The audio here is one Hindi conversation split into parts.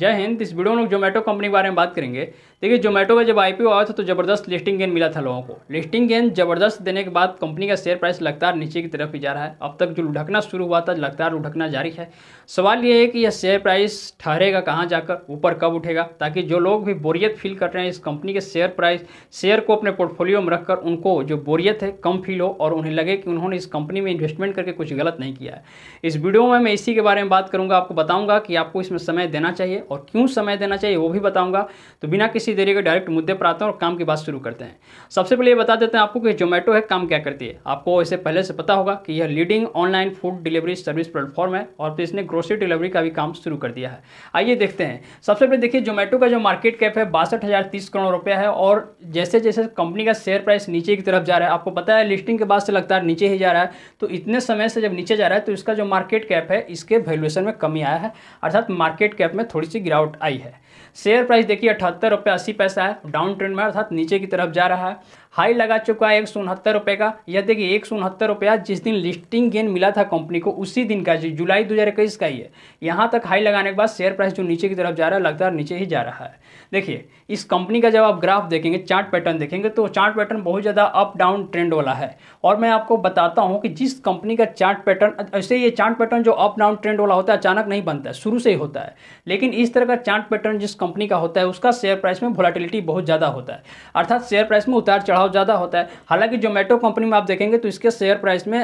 जय हिंद इस वीडियो में जोमेटो कंपनी के बारे में बात करेंगे देखिए जोमेटो का जब आईपीओ आया था तो ज़बरदस्त लिस्टिंग गेन मिला था लोगों को लिस्टिंग गेन ज़बरदस्त देने के बाद कंपनी का शेयर प्राइस लगातार नीचे की तरफ ही जा रहा है अब तक जो लुढ़कना शुरू हुआ था लगातार लुढ़कना जारी है सवाल ये है कि यह शेयर प्राइस ठहरेगा कहाँ जाकर ऊपर कब उठेगा ताकि जो लोग भी बोरियत फील कर रहे हैं इस कंपनी के शेयर प्राइस शेयर को अपने पोर्टफोलियो में रखकर उनको जो बोरियत है कम फील हो और उन्हें लगे कि उन्होंने इस कंपनी में इन्वेस्टमेंट करके कुछ गलत नहीं किया है इस वीडियो में मैं इसी के बारे में बात करूँगा आपको बताऊँगा कि आपको इसमें समय देना चाहिए और क्यों समय देना चाहिए वो भी बताऊँगा तो बिना किसी सीधे रहिएगा डायरेक्ट मुद्दे पर आते हैं और काम की बात शुरू करते हैं सबसे पहले ये बता देते हैं आपको कि जोमेटो है काम क्या करती है आपको इसे पहले से पता होगा कि यह leading online food delivery service platform है और तो इसने ग्रोसरी डिलीवरी का भी काम शुरू कर दिया है आइए देखते हैं सबसे पहले देखिए जोमेटो का जो मार्केट कैप है बासठ करोड़ रुपया है और जैसे जैसे कंपनी का शेयर प्राइस नीचे की तरफ जा रहा है आपको पता है लिस्टिंग के बाद से लगातार नीचे ही जा रहा है तो इतने समय से जब नीचे जा रहा है तो इसका जो मार्केट कैप है इसके वैल्यूएशन में कमी आया है अर्थात मार्केट कैप में थोड़ी सी गिरावट आई है शेयर प्राइस देखिए अठहत्तर रुपये अस्सी पैसा है डाउन ट्रेंड में अर्थात नीचे की तरफ जा रहा है हाई लगा चुका है एक सौ उनहत्तर रुपये का यह देखिए एक सौ उनहत्तर रुपया जिस दिन लिस्टिंग गेन मिला था कंपनी को उसी दिन का जुलाई दो हज़ार इक्कीस का ही है यहाँ तक हाई लगाने के बाद शेयर प्राइस जो नीचे की तरफ जा रहा है लगातार नीचे ही जा रहा है देखिए इस कंपनी का जब आप ग्राफ देखेंगे चार्ट पैटर्न देखेंगे तो चार्ट पैटर्न बहुत ज़्यादा अप डाउन ट्रेंड वाला है और मैं आपको बताता हूँ कि जिस कंपनी का चार्ट पैटर्न ऐसे ये चार्ट पैटर्न जो अप डाउन ट्रेंड वाला होता है अचानक नहीं बनता है शुरू से ही होता है लेकिन इस तरह का चार्ट पैटर्न जिस कंपनी का होता है उसका शेयर प्राइस में में वोलाटिलिटी बहुत ज़्यादा होता है अर्थात शेयर प्राइस में उतार चढ़ाव ज़्यादा होता है हालांकि जोमेटो कंपनी में आप देखेंगे तो इसके शेयर प्राइस में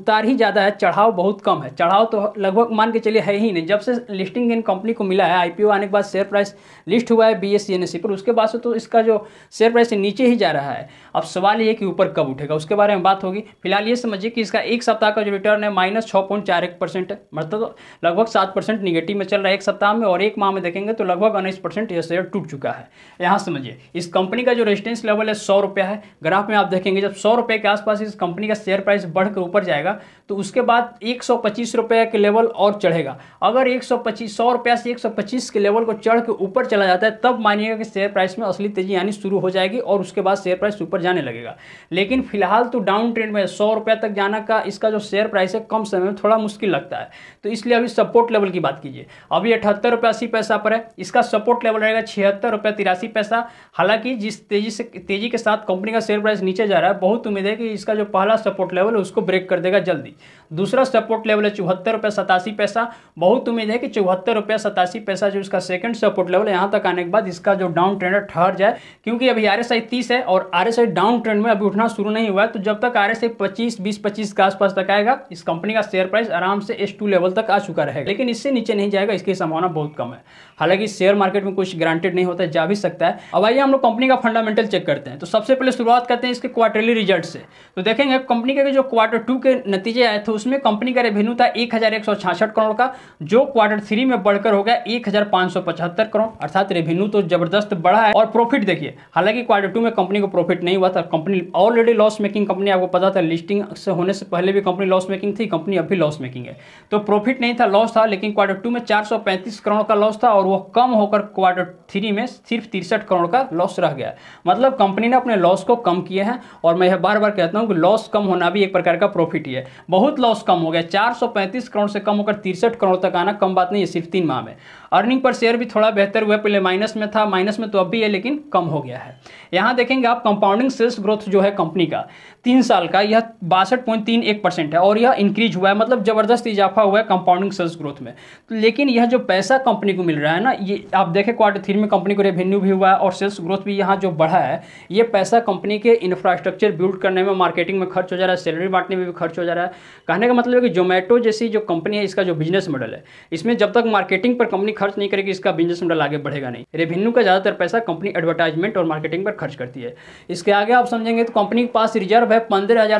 उतार ही ज़्यादा है चढ़ाव बहुत कम है चढ़ाव तो लगभग मान के चलिए है ही नहीं जब से लिस्टिंग इन कंपनी को मिला है आई आने के बाद शेयर प्राइस लिस्ट हुआ है बी एस सी पर उसके बाद से तो इसका जो शेयर प्राइस नीचे ही जा रहा है अब सवाल ये कि ऊपर कब उठेगा उसके बारे में बात होगी फिलहाल ये समझिए कि इसका एक सप्ताह का जो रिटर्न है माइनस छः पॉइंट चार एक परसेंट मतलब लगभग सात परसेंट निगेटिव में चल रहा है एक सप्ताह में और एक माह में देखेंगे तो लगभग उन्नीस परसेंट यह शेयर टूट चुका है यहाँ समझिए इस कंपनी का जो रेजिस्टेंस लेवल है सौ रुपया है ग्राफ में आप देखेंगे जब सौ रुपये के आसपास इस कंपनी का शेयर प्राइस बढ़कर ऊपर जाएगा तो उसके बाद एक सौ पच्चीस रुपये के लेवल और चढ़ेगा अगर एक सौ पच्चीस सौ रुपया से एक सौ पच्चीस के लेवल को चढ़ के ऊपर चला जाता है तब मानिएगा कि शेयर प्राइस में असली तेजी आनी शुरू हो जाएगी और उसके बाद शेयर प्राइस ऊपर जाने लगेगा लेकिन फिलहाल तो डाउन ट्रेंड में सौ रुपया तक जाना का इसका जो शेयर प्राइस है कम समय में थोड़ा मुश्किल लगता है तो इसलिए अभी सपोर्ट लेवल की बात कीजिए अभी अठहत्तर रुपया अस्सी पैसा पर है इसका सपोर्ट लेवल रहेगा छिहत्तर रुपया तिरासी छियासी पैसा हालांकि जिस तेजी से तेजी के साथ कंपनी का शेयर प्राइस नीचे जा रहा है बहुत उम्मीद है कि इसका जो पहला सपोर्ट लेवल है उसको ब्रेक कर देगा जल्दी दूसरा सपोर्ट लेवल है चौहत्तर रुपये सतासी पैसा बहुत उम्मीद है कि चौहत्तर रुपये सतासी पैसा जो इसका सेकंड सपोर्ट लेवल है यहाँ तक आने के बाद इसका जो डाउन ट्रेंड है ठहर जाए क्योंकि अभी आर एस आई है और R S I down trend में अभी उठना शुरू नहीं हुआ है तो जब तक आर एस आई पच्चीस बीस पच्चीस के आसपास तक आएगा इस कंपनी का शेयर प्राइस आराम से एस टू लेवल तक आ चुका रहेगा लेकिन इससे नीचे नहीं जाएगा इसकी संभावना बहुत कम है हालांकि शेयर मार्केट में कुछ ग्रांटेड नहीं होता जा भी सकता है अब आइए हम लोग कंपनी का फंडामेंटल चेक करते हैं तो सबसे पहले शुरुआत करते हैं इसके क्वार्टरली रिजल्ट से तो देखेंगे कंपनी के जो क्वार्टर टू के नतीजे आए थे उसमें कंपनी का रेवेन्यू था एक करोड़ का जो क्वार्टर थ्री में बढ़कर हो गया एक करोड़ अर्थात रेवेन्यू तो जबरदस्त बढ़ा है और प्रॉफिट देखिए हालांकि क्वार्टर टू में कंपनी को प्रॉफिट नहीं हुआ था company already loss making company आपको पता था लिस्टिंग से होने से पहले भी कंपनी लॉस मेकिंग थी कंपनी अभी लॉस मेकिंग है तो प्रॉफिट नहीं था लॉस था लेकिन क्वार्टर टू में 435 करोड़ का लॉस था और वो कम होकर क्वार्टर थ्री में सिर्फ तिरसठ करोड़ का लॉस रह गया मतलब कंपनी ने अपने लॉस को कम किए हैं और मैं यह बार बार कहता हूँ कि लॉस कम होना भी एक प्रकार का प्रॉफिट ही है बहुत लॉस कम हो गया चार करोड़ से कम होकर तिरसठ करोड़ तक आना कम बात नहीं है सिर्फ तीन माह में अर्निंग पर शेयर भी थोड़ा बेहतर हुआ पहले माइनस में था माइनस में तो अब भी है लेकिन कम हो गया है यहाँ देखेंगे आप कंपाउंडिंग सेल्स ग्रोथ जो है कंपनी का तीन साल का यह बासठ पॉइंट तीन एक परसेंट है और यह इंक्रीज हुआ है मतलब जबरदस्त इजाफा हुआ है कंपाउंडिंग सेल्स ग्रोथ में तो लेकिन यह जो पैसा कंपनी को मिल रहा है ना ये आप देखें क्वार्टर थ्री में कंपनी को रेवेन्यू भी हुआ है और सेल्स ग्रोथ भी यहाँ जो बढ़ा है ये पैसा कंपनी के इंफ्रास्ट्रक्चर बिल्ड करने में मार्केटिंग में खर्च हो जा रहा है सैलरी बांटने में भी खर्च हो जा रहा है कहने का मतलब है कि जोमेटो जैसी जो कंपनी है इसका जो बिजनेस मॉडल है इसमें जब तक मार्केटिंग पर कंपनी खर्च नहीं करेगी इसका बिजनेस मॉडल आगे बढ़ेगा नहीं रेवेन्यू का ज़्यादातर पैसा कंपनी एडवर्टाइजमेंट और मार्केटिंग पर खर्च करती है इसके आगे आप समझेंगे तो कंपनी के पास रिजर्व है पंद्रह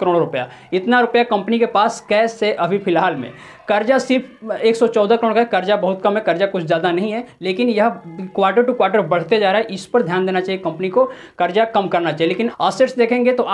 करोड़ रुपया इतना रुपया कंपनी के पास कैश से अभी फिलहाल में कर्जा सिर्फ 114 करोड़ का कर्जा बहुत कम है कर्जा कुछ ज़्यादा नहीं है लेकिन यह क्वार्टर टू क्वार्टर बढ़ते जा रहा है इस पर ध्यान देना चाहिए कंपनी को कर्जा कम करना चाहिए लेकिन असेट्स देखेंगे तो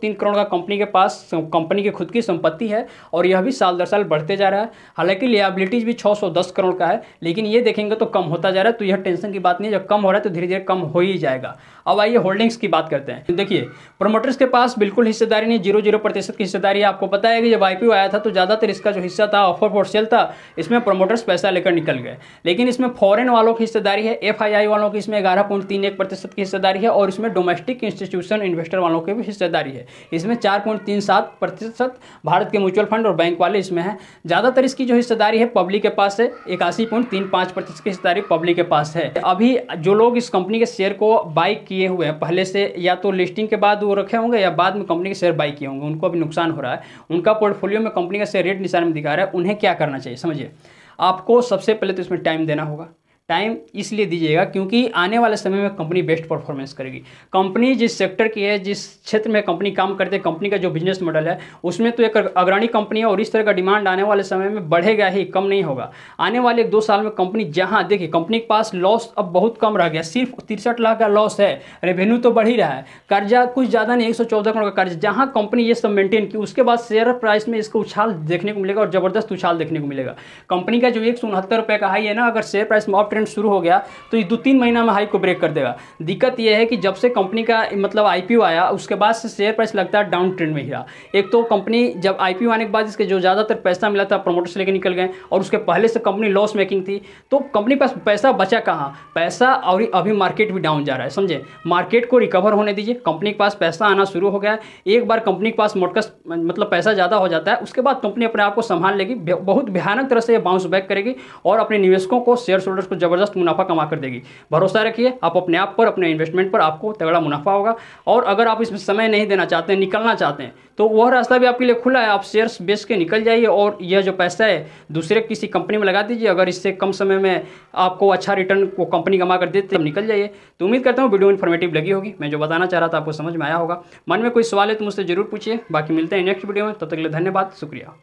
तीन करोड़ का कंपनी के पास कंपनी की खुद की संपत्ति है और यह भी साल दर साल बढ़ते जा रहा है हालांकि लियाबिलिटीज भी छः करोड़ का है लेकिन ये देखेंगे तो कम होता जा रहा है तो यह टेंशन की बात नहीं है जब कम हो रहा है तो धीरे धीरे कम हो ही जाएगा अब आइए होल्डिंग्स की बात करते हैं देखिए प्रोमोटर्स के पास बिल्कुल हिस्सेदारी नहीं जीरो जीरो प्रतिशत की हिस्सेदारी आपको पता है कि जब आईपीओ आया था तो ज़्यादातर इसका जो हिस्सा था ऑफर फॉर सेल था इसमें प्रमोटर्स पैसा लेकर निकल गए लेकिन इसमें फॉरेन वालों की हिस्सेदारी है एफ वालों की इसमें ग्यारह पॉइंट तीन एक प्रतिशत की हिस्सेदारी है और इसमें डोमेस्टिक इंस्टीट्यूशन इन्वेस्टर वालों की भी हिस्सेदारी है इसमें चार पॉइंट तीन सात प्रतिशत भारत के म्यूचुअल फंड और बैंक वाले इसमें हैं ज़्यादातर इसकी जो हिस्सेदारी है पब्लिक के पास है इक्यासी पॉइंट तीन पाँच प्रतिशत की हिस्सेदारी पब्लिक के पास है अभी जो लोग इस कंपनी के शेयर को बाई किए हुए हैं पहले से या तो लिस्टिंग के बाद वो रखे होंगे या बाद में कंपनी के शेयर बाई किए होंगे उनको अभी नुकसान हो रहा है उनका पोर्टफोलियो में कंपनी का शेयर रेट निशान में अधिकार है उन्हें क्या करना चाहिए समझिए आपको सबसे पहले तो इसमें टाइम देना होगा टाइम इसलिए दीजिएगा क्योंकि आने वाले समय में कंपनी बेस्ट परफॉर्मेंस करेगी कंपनी जिस सेक्टर की है जिस क्षेत्र में कंपनी काम करते है कंपनी का जो बिजनेस मॉडल है उसमें तो एक अग्रणी कंपनी है और इस तरह का डिमांड आने वाले समय में बढ़ेगा ही कम नहीं होगा आने वाले एक दो साल में कंपनी जहाँ देखिए कंपनी के पास लॉस अब बहुत कम रह गया सिर्फ तिरसठ लाख का लॉस है रेवेन्यू तो बढ़ ही रहा है कर्जा कुछ ज़्यादा नहीं एक करोड़ का कर्ज जहाँ कंपनी ये सब मेंटेन की उसके बाद शेयर प्राइस में इसको उछाल देखने को मिलेगा और ज़बरदस्त उछाल देखने को मिलेगा कंपनी का जो एक सौ का हाई है ना अगर शेयर प्राइस में ट्रेंड शुरू हो गया तो ये दो तीन महीना में हाई को ब्रेक कर देगा दिक्कत यह है कि जब से कंपनी का मतलब आई आया उसके बाद से शेयर प्राइस लगता है डाउन ट्रेंड में गिरा एक तो कंपनी जब आई आने के बाद इसके जो ज़्यादातर पैसा मिला था प्रमोटर्स लेके निकल गए और उसके पहले से कंपनी लॉस मेकिंग थी तो कंपनी पास पैसा बचा कहाँ पैसा और अभी मार्केट भी डाउन जा रहा है समझे मार्केट को रिकवर होने दीजिए कंपनी के पास पैसा आना शुरू हो गया एक बार कंपनी के पास मोटकस मतलब पैसा ज़्यादा हो जाता है उसके बाद कंपनी अपने आप को संभाल लेगी बहुत भयानक तरह से बाउंस बैक करेगी और अपने निवेशकों को शेयर होल्डर्स को ज़बरदस्त मुनाफा कमा कर देगी भरोसा रखिए आप अपने आप पर अपने इन्वेस्टमेंट पर आपको तगड़ा मुनाफा होगा और अगर आप इसमें समय नहीं देना चाहते हैं निकलना चाहते हैं तो वह रास्ता भी आपके लिए खुला है आप शेयर्स बेच के निकल जाइए और यह जो पैसा है दूसरे किसी कंपनी में लगा दीजिए अगर इससे कम समय में आपको अच्छा रिटर्न वो कंपनी कमा कर देते निकल जाइए तो उम्मीद करता हूँ वीडियो इन्फॉर्मेटिव लगी होगी मैं जो बताना चाह रहा था आपको समझ में आया होगा मन में कोई सवाल है तो मुझसे जरूर पूछिए बाकी मिलते हैं नेक्स्ट वीडियो में तब तक के लिए धन्यवाद शुक्रिया